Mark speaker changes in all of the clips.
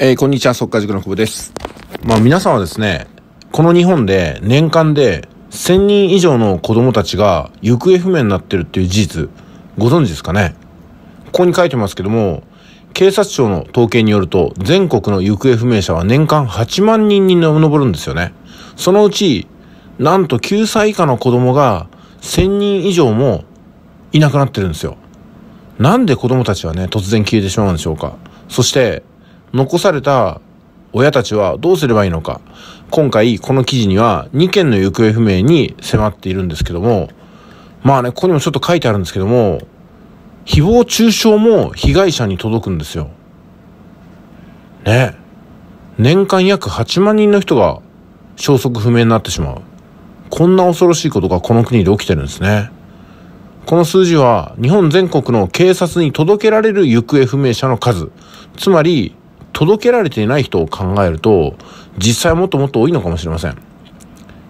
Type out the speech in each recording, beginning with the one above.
Speaker 1: えー、こんにちは、速稼塾の久保です。まあ皆さんはですね、この日本で年間で1000人以上の子供たちが行方不明になってるっていう事実、ご存知ですかねここに書いてますけども、警察庁の統計によると、全国の行方不明者は年間8万人に上るんですよね。そのうち、なんと9歳以下の子供が1000人以上もいなくなってるんですよ。なんで子供たちはね、突然消えてしまうんでしょうかそして、残された親たちはどうすればいいのか。今回この記事には2件の行方不明に迫っているんですけども、まあね、ここにもちょっと書いてあるんですけども、誹謗中傷も被害者に届くんですよ。ね。年間約8万人の人が消息不明になってしまう。こんな恐ろしいことがこの国で起きてるんですね。この数字は日本全国の警察に届けられる行方不明者の数。つまり、届けられていない人を考えると、実際もっともっと多いのかもしれません。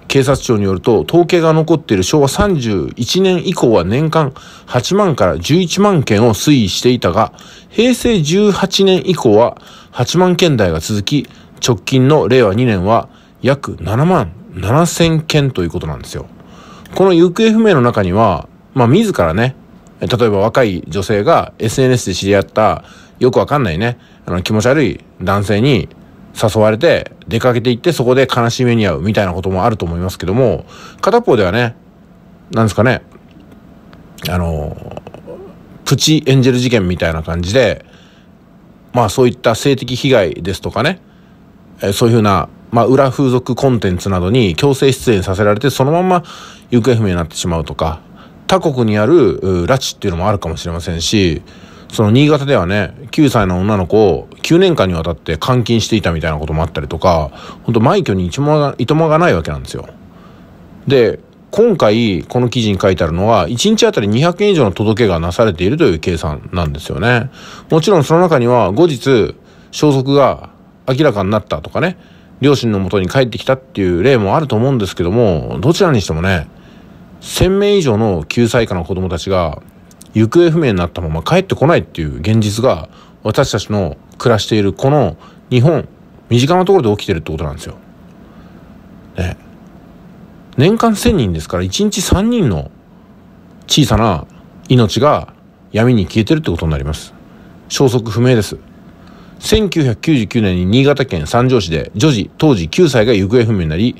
Speaker 1: 警察庁によると、統計が残っている昭和31年以降は年間8万から11万件を推移していたが、平成18年以降は8万件台が続き、直近の令和2年は約7万7000件ということなんですよ。この行方不明の中には、まあ自らね、例えば若い女性が SNS で知り合った、よくわかんないね、あの、気持ち悪い男性に誘われて出かけていってそこで悲しい目に遭うみたいなこともあると思いますけども、片方ではね、なんですかね、あの、プチエンジェル事件みたいな感じで、まあそういった性的被害ですとかね、えそういうふうな、まあ、裏風俗コンテンツなどに強制出演させられてそのまま行方不明になってしまうとか、他国にある拉致っていうのもあるかもしれませんし、その新潟ではね、9歳の女の子を9年間にわたって監禁していたみたいなこともあったりとか、ほんと枚挙にいとまがいとまがないわけなんですよ。で、今回この記事に書いてあるのは、1日あたり200件以上の届けがなされているという計算なんですよね。もちろんその中には後日、消息が明らかになったとかね、両親のもとに帰ってきたっていう例もあると思うんですけども、どちらにしてもね、1000名以上の9歳以下の子供たちが行方不明になったまま帰ってこないっていう現実が私たちの暮らしているこの日本身近なところで起きてるってことなんですよ。ね、年間1,000人ですから1日3人の小さな命が闇に消えてるってことになります。消息不明です。1999年に新潟県三条市で女児当時9歳が行方不明になり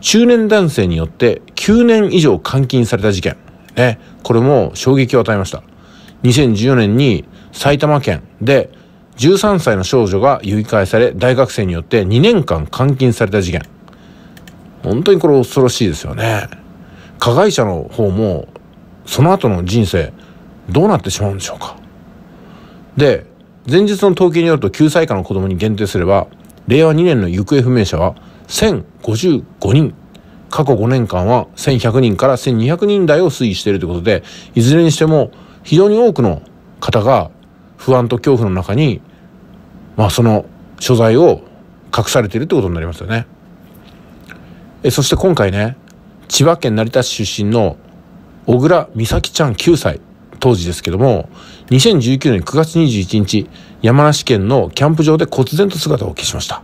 Speaker 1: 中年男性によって9年以上監禁された事件。ね、これも衝撃を与えました。2014年に埼玉県で13歳の少女が誘拐され、大学生によって2年間監禁された事件。本当にこれ恐ろしいですよね。加害者の方も、その後の人生、どうなってしまうんでしょうか。で、前日の統計によると9歳以下の子供に限定すれば、令和2年の行方不明者は1055人過去5年間は1100人から1200人台を推移しているということで、いずれにしても非常に多くの方が不安と恐怖の中に、まあその所在を隠されているということになりますよね。えそして今回ね、千葉県成田市出身の小倉美咲ちゃん9歳、当時ですけども、2019年9月21日、山梨県のキャンプ場で忽然と姿を消しました。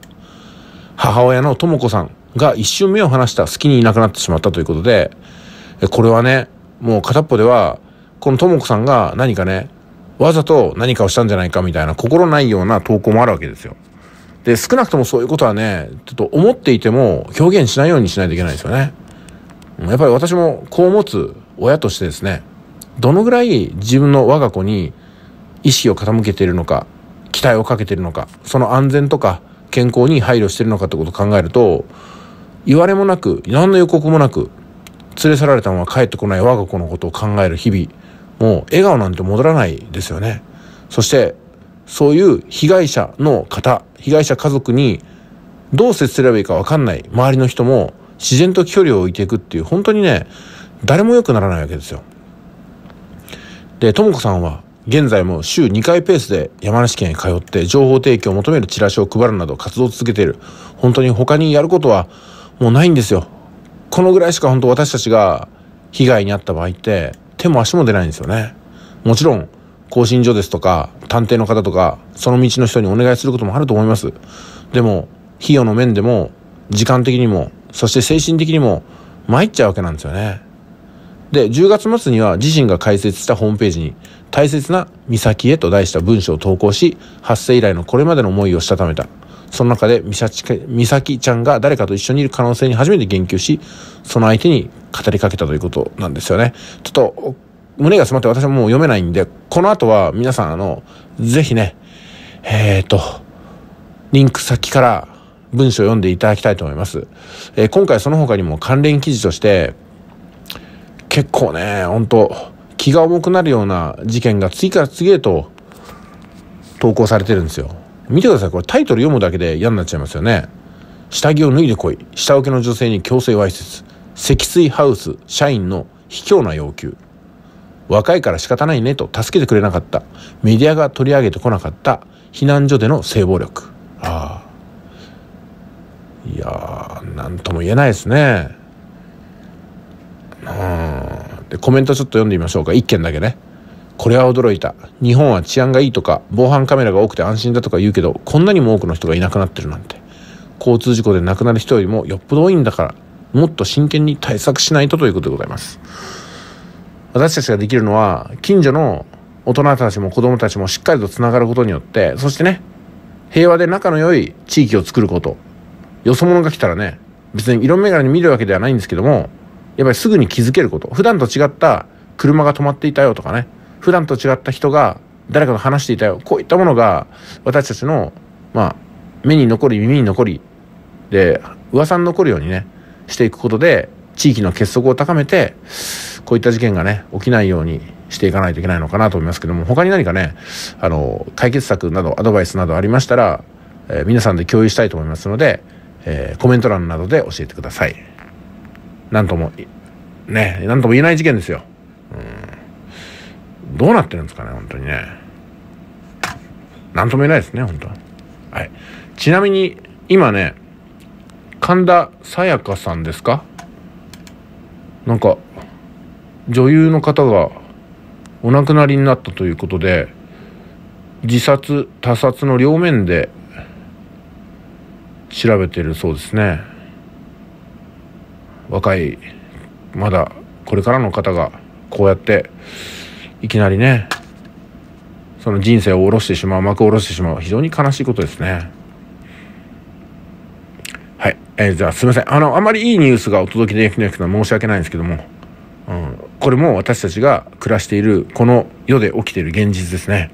Speaker 1: 母親のとも子さん、が一瞬目を離した隙にいなくなってしまったということで、これはね、もう片っぽでは、このともこさんが何かね、わざと何かをしたんじゃないかみたいな心ないような投稿もあるわけですよ。で、少なくともそういうことはね、ちょっと思っていても表現しないようにしないといけないですよね。やっぱり私も子を持つ親としてですね、どのぐらい自分の我が子に意識を傾けているのか、期待をかけているのか、その安全とか健康に配慮しているのかってことを考えると、言われもなく、何の予告もなく、連れ去られたまま帰ってこない我が子のことを考える日々、もう笑顔なんて戻らないですよね。そして、そういう被害者の方、被害者家族にどう接すればいいかわかんない周りの人も自然と距離を置いていくっていう、本当にね、誰も良くならないわけですよ。で、ともこさんは現在も週2回ペースで山梨県へ通って情報提供を求めるチラシを配るなど活動を続けている。本当に他にやることはもうないんですよ。このぐらいしか本当私たちが被害に遭った場合って手も足も出ないんですよね。もちろん更新所ですとか探偵の方とかその道の人にお願いすることもあると思います。でも費用の面でも時間的にもそして精神的にも参っちゃうわけなんですよね。で10月末には自身が開設したホームページに「大切な岬へ」と題した文章を投稿し発生以来のこれまでの思いをしたためた。その中で美咲ちゃんが誰かと一緒にいる可能性に初めて言及し、その相手に語りかけたということなんですよね。ちょっと、胸が詰まって私はもう読めないんで、この後は皆さんあの、ぜひね、えっ、ー、と、リンク先から文章を読んでいただきたいと思います。えー、今回その他にも関連記事として、結構ね、本当気が重くなるような事件が次から次へと投稿されてるんですよ。見てください。これタイトル読むだけで嫌になっちゃいますよね。下着を脱いでこい。下請けの女性に強制わいせつ。積水ハウス社員の卑怯な要求。若いから仕方ないねと助けてくれなかった。メディアが取り上げてこなかった。避難所での性暴力。ああ。いやー、なんとも言えないですね。うん。で、コメントちょっと読んでみましょうか。一件だけね。これは驚いた。日本は治安がいいとか、防犯カメラが多くて安心だとか言うけど、こんなにも多くの人がいなくなってるなんて。交通事故で亡くなる人よりもよっぽど多いんだから、もっと真剣に対策しないとということでございます。私たちができるのは、近所の大人たちも子供たちもしっかりと繋がることによって、そしてね、平和で仲の良い地域を作ること。よそ者が来たらね、別に色眼鏡に見るわけではないんですけども、やっぱりすぐに気づけること。普段と違った車が止まっていたよとかね、普段と違った人が誰かと話していたよこういったものが私たちの、まあ、目に残り耳に残りで噂に残るようにねしていくことで地域の結束を高めてこういった事件がね起きないようにしていかないといけないのかなと思いますけども他に何かねあの解決策などアドバイスなどありましたら、えー、皆さんで共有したいと思いますので、えー、コメント欄などで教えてください。なんともね何とも言えない事件ですよ。うんどうなってるんですかね、本当にね。なんとも言えないですね、本当は。はい。ちなみに、今ね、神田沙也加さんですかなんか、女優の方がお亡くなりになったということで、自殺、他殺の両面で調べてるそうですね。若い、まだこれからの方がこうやっていきなりねその人生を下ろしてしまう幕を下ろしてしまう非常に悲しいことですねはい、えー、じゃあすいませんあのあまりいいニュースがお届けできなくて申し訳ないんですけども、うん、これも私たちが暮らしているこの世で起きている現実ですね